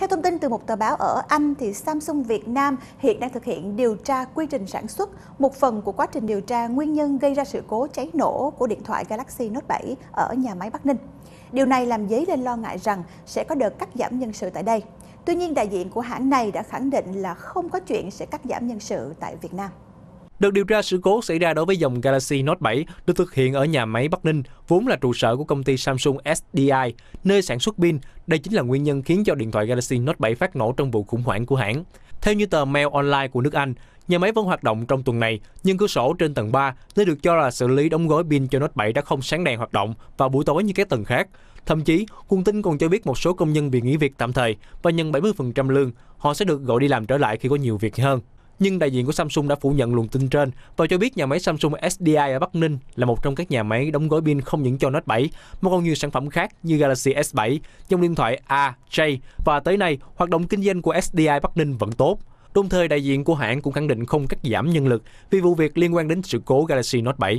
Theo thông tin từ một tờ báo ở Anh, thì Samsung Việt Nam hiện đang thực hiện điều tra quy trình sản xuất, một phần của quá trình điều tra nguyên nhân gây ra sự cố cháy nổ của điện thoại Galaxy Note 7 ở nhà máy Bắc Ninh. Điều này làm dấy lên lo ngại rằng sẽ có đợt cắt giảm nhân sự tại đây. Tuy nhiên, đại diện của hãng này đã khẳng định là không có chuyện sẽ cắt giảm nhân sự tại Việt Nam được điều tra sự cố xảy ra đối với dòng Galaxy Note 7 được thực hiện ở nhà máy Bắc Ninh, vốn là trụ sở của công ty Samsung SDI, nơi sản xuất pin. Đây chính là nguyên nhân khiến cho điện thoại Galaxy Note 7 phát nổ trong vụ khủng hoảng của hãng. Theo như tờ Mail Online của nước Anh, nhà máy vẫn hoạt động trong tuần này, nhưng cửa sổ trên tầng 3, nơi được cho là xử lý đóng gói pin cho Note 7 đã không sáng đèn hoạt động vào buổi tối như các tầng khác. Thậm chí, nguồn tin còn cho biết một số công nhân bị nghỉ việc tạm thời và nhận 70% lương, họ sẽ được gọi đi làm trở lại khi có nhiều việc hơn nhưng đại diện của Samsung đã phủ nhận luồng tin trên và cho biết nhà máy Samsung SDI ở Bắc Ninh là một trong các nhà máy đóng gói pin không những cho Note 7 mà còn nhiều sản phẩm khác như Galaxy S7, dòng điện thoại A, J và tới nay hoạt động kinh doanh của SDI Bắc Ninh vẫn tốt. Đồng thời, đại diện của hãng cũng khẳng định không cắt giảm nhân lực vì vụ việc liên quan đến sự cố Galaxy Note 7.